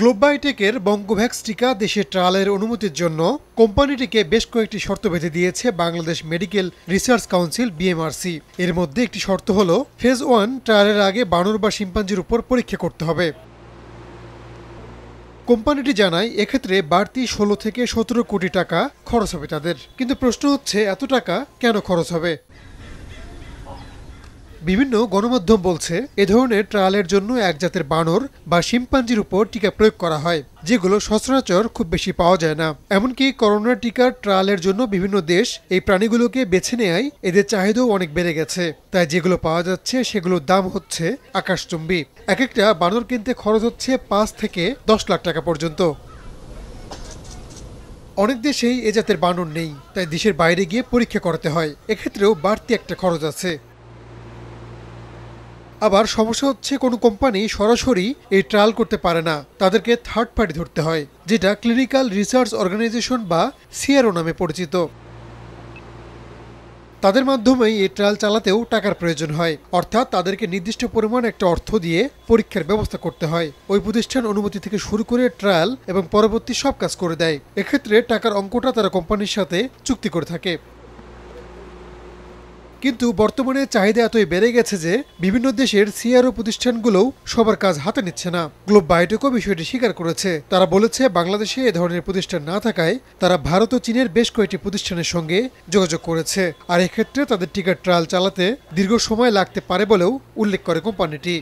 গ্লোবায়োটেকের বঙ্গভ্যাক্স টিকা দেশে ট্রায়ালের অনুমতির জন্য কোম্পানিটিকে বেশ কয়েকটি শর্ত বেঁধে দিয়েছে Bangladesh medical research council BMRC এর মধ্যে একটি শর্ত হল ফেজ ওয়ান ট্রায়ালের আগে বানর বা শিম্পাঞ্জির উপর পরীক্ষা করতে হবে কোম্পানিটি জানায় এক্ষেত্রে বাড়তি ষোলো থেকে সতেরো কোটি টাকা খরচ হবে তাদের কিন্তু প্রশ্ন হচ্ছে এত টাকা কেন খরচ হবে বিভিন্ন গণমাধ্যম বলছে এ ধরনের ট্রায়ালের জন্য এক জাতের বানর বা শিম্পাঞ্জির উপর টিকা প্রয়োগ করা হয় যেগুলো সচরাচর খুব বেশি পাওয়া যায় না এমনকি করোনা টিকার ট্রায়ালের জন্য বিভিন্ন দেশ এই প্রাণীগুলোকে বেছে নেয় এদের চাহিদাও অনেক বেড়ে গেছে তাই যেগুলো পাওয়া যাচ্ছে সেগুলোর দাম হচ্ছে আকাশচুম্বী এক একটা বানর কিনতে খরচ হচ্ছে পাঁচ থেকে দশ লাখ টাকা পর্যন্ত অনেক দেশেই এ জাতের বানর নেই তাই দেশের বাইরে গিয়ে পরীক্ষা করতে হয় এক্ষেত্রেও বাড়তি একটা খরচ আছে আবার সমস্যা হচ্ছে কোনো কোম্পানি সরাসরি এই ট্রায়াল করতে পারে না তাদেরকে থার্ড পার্টি ধরতে হয় যেটা ক্লিনিক্যাল রিসার্চ অর্গানাইজেশন বা সিআরও নামে পরিচিত তাদের মাধ্যমেই এই ট্রায়াল চালাতেও টাকার প্রয়োজন হয় অর্থাৎ তাদেরকে নির্দিষ্ট পরিমাণ একটা অর্থ দিয়ে পরীক্ষার ব্যবস্থা করতে হয় ওই প্রতিষ্ঠান অনুমতি থেকে শুরু করে ট্রায়াল এবং পরবর্তী সব কাজ করে দেয় এক্ষেত্রে টাকার অঙ্কটা তারা কোম্পানির সাথে চুক্তি করে থাকে কিন্তু বর্তমানে চাহিদা এতই বেড়ে গেছে যে বিভিন্ন দেশের সিআরও প্রতিষ্ঠানগুলোও সবার কাজ হাতে নিচ্ছে না গ্লোব বায়োটেকও বিষয়টি স্বীকার করেছে তারা বলেছে বাংলাদেশে এ ধরনের প্রতিষ্ঠান না থাকায় তারা ভারত ও চীনের বেশ কয়েকটি প্রতিষ্ঠানের সঙ্গে যোগাযোগ করেছে আর এক্ষেত্রে তাদের টিকার ট্রায়াল চালাতে দীর্ঘ সময় লাগতে পারে বলেও উল্লেখ করে কোম্পানিটি